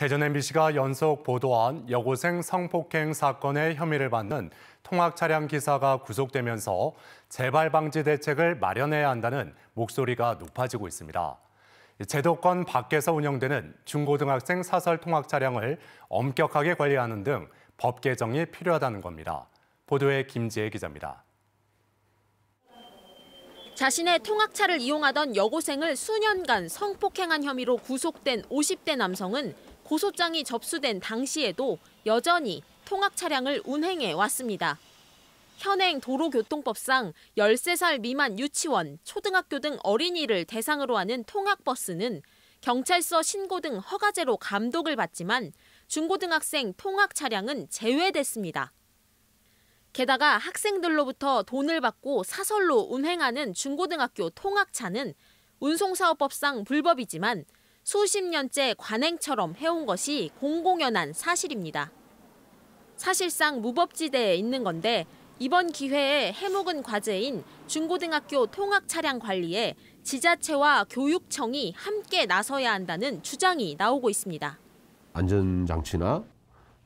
대전 MBC가 연속 보도한 여고생 성폭행 사건의 혐의를 받는 통학 차량 기사가 구속되면서 재발 방지 대책을 마련해야 한다는 목소리가 높아지고 있습니다. 제도권 밖에서 운영되는 중고등학생 사설 통학 차량을 엄격하게 관리하는 등 법 개정이 필요하다는 겁니다. 보도에 김지혜 기자입니다. 자신의 통학차를 이용하던 여고생을 수년간 성폭행한 혐의로 구속된 50대 남성은 고소장이 접수된 당시에도 여전히 통학 차량을 운행해 왔습니다. 현행 도로교통법상 13살 미만 유치원, 초등학교 등 어린이를 대상으로 하는 통학버스는 경찰서 신고 등 허가제로 감독을 받지만 중고등학생 통학 차량은 제외됐습니다. 게다가 학생들로부터 돈을 받고 사설로 운행하는 중고등학교 통학차는 운송사업법상 불법이지만 수십 년째 관행처럼 해온 것이 공공연한 사실입니다. 사실상 무법지대에 있는 건데 이번 기회에 해묵은 과제인 중고등학교 통학 차량 관리에 지자체와 교육청이 함께 나서야 한다는 주장이 나오고 있습니다. 안전장치나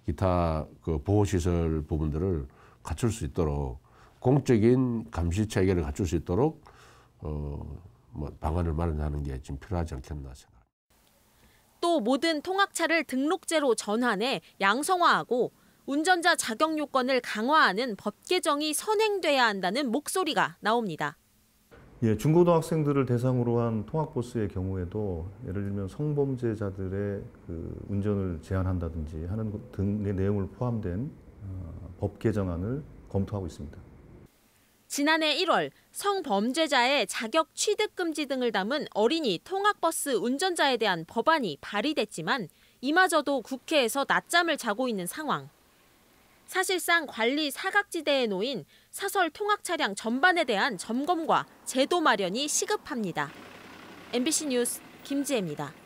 기타 그 보호시설 부분들을 갖출 수 있도록 공적인 감시 체계를 갖출 수 있도록 어, 뭐 방안을 마련하는 게 지금 필요하지 않겠나 생각. 또 모든 통학차를 등록제로 전환해 양성화하고 운전자 자격 요건을 강화하는 법 개정이 선행돼야 한다는 목소리가 나옵니다. 예, 중고등학생들을 대상으로 한 통학버스의 경우에도 예를 들면 성범죄자들의 그 운전을 제한한다든지 하는 등의 내용을 포함된 어, 법 개정안을 검토하고 있습니다. 지난해 1월 성범죄자의 자격 취득 금지 등을 담은 어린이 통학버스 운전자에 대한 법안이 발의됐지만 이마저도 국회에서 낮잠을 자고 있는 상황. 사실상 관리 사각지대에 놓인 사설 통학 차량 전반에 대한 점검과 제도 마련이 시급합니다. MBC 뉴스 김지혜입니다.